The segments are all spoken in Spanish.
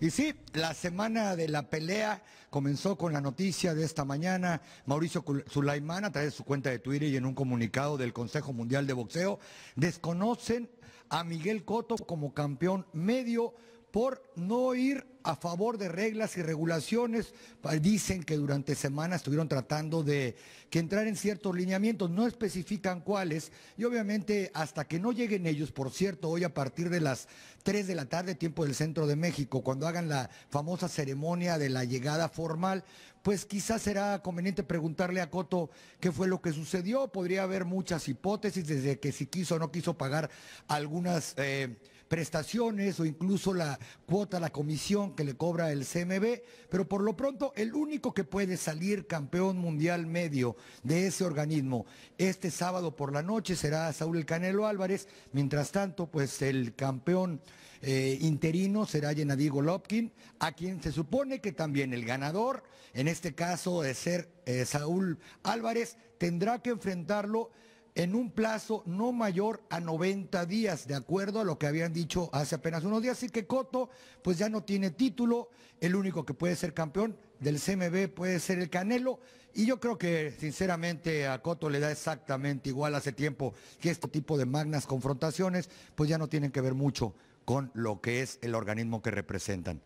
Y sí, la semana de la pelea comenzó con la noticia de esta mañana. Mauricio Sulaimán, a través de su cuenta de Twitter y en un comunicado del Consejo Mundial de Boxeo, desconocen a Miguel Cotto como campeón medio por no ir a favor de reglas y regulaciones. Pues dicen que durante semanas estuvieron tratando de que entrar en ciertos lineamientos, no especifican cuáles, y obviamente hasta que no lleguen ellos, por cierto, hoy a partir de las 3 de la tarde, tiempo del centro de México, cuando hagan la famosa ceremonia de la llegada formal, pues quizás será conveniente preguntarle a Coto qué fue lo que sucedió. Podría haber muchas hipótesis, desde que si quiso o no quiso pagar algunas... Eh, prestaciones o incluso la cuota, la comisión que le cobra el CMB, pero por lo pronto el único que puede salir campeón mundial medio de ese organismo este sábado por la noche será Saúl El Canelo Álvarez, mientras tanto pues el campeón eh, interino será Yenadigo Lopkin, a quien se supone que también el ganador, en este caso de ser eh, Saúl Álvarez, tendrá que enfrentarlo en un plazo no mayor a 90 días, de acuerdo a lo que habían dicho hace apenas unos días. Así que Coto, pues ya no tiene título, el único que puede ser campeón del CMB puede ser el Canelo. Y yo creo que sinceramente a Coto le da exactamente igual hace tiempo que este tipo de magnas confrontaciones, pues ya no tienen que ver mucho con lo que es el organismo que representan.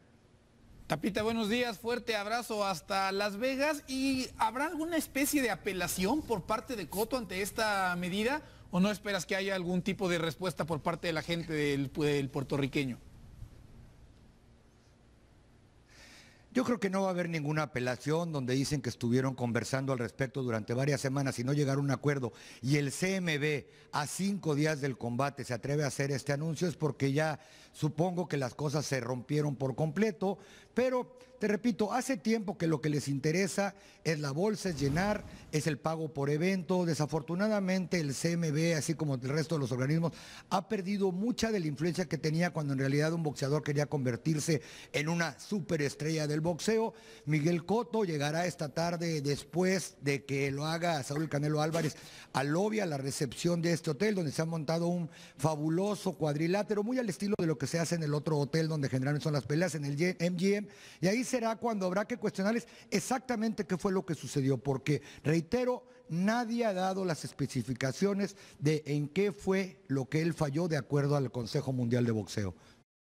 Tapita, buenos días, fuerte abrazo hasta Las Vegas y ¿habrá alguna especie de apelación por parte de Coto ante esta medida o no esperas que haya algún tipo de respuesta por parte de la gente del, del puertorriqueño? Yo creo que no va a haber ninguna apelación donde dicen que estuvieron conversando al respecto durante varias semanas y no llegaron a un acuerdo y el CMB a cinco días del combate se atreve a hacer este anuncio es porque ya supongo que las cosas se rompieron por completo, pero te repito, hace tiempo que lo que les interesa es la bolsa, es llenar, es el pago por evento. Desafortunadamente el CMB, así como el resto de los organismos, ha perdido mucha de la influencia que tenía cuando en realidad un boxeador quería convertirse en una superestrella del boxeo. Miguel Coto llegará esta tarde después de que lo haga Saúl Canelo Álvarez al lobby, a la recepción de este hotel, donde se ha montado un fabuloso cuadrilátero, muy al estilo de lo que se hace en el otro hotel donde generalmente son las peleas, en el MGM. Y ahí será cuando habrá que cuestionarles exactamente qué fue lo que sucedió, porque, reitero, nadie ha dado las especificaciones de en qué fue lo que él falló de acuerdo al Consejo Mundial de Boxeo.